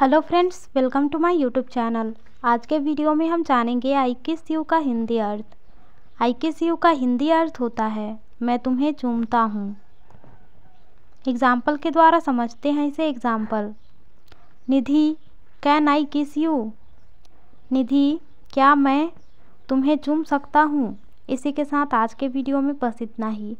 hello friends welcome to my YouTube channel आज के video में हम जानेंगे आई किस यू का हिंदी अर्थ आई किस यू का हिंदी अर्थ होता है मैं तुम्हें चूमता हूँ एग्जाम्पल के द्वारा समझते हैं इसे एग्जाम्पल निधि कैन आई किस यू निधि क्या मैं तुम्हें चूम सकता हूँ इसी के साथ आज के वीडियो में बस इतना ही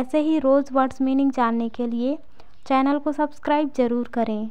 ऐसे ही रोज़ वर्ड्स मीनिंग जानने के लिए चैनल को सब्सक्राइब ज़रूर करें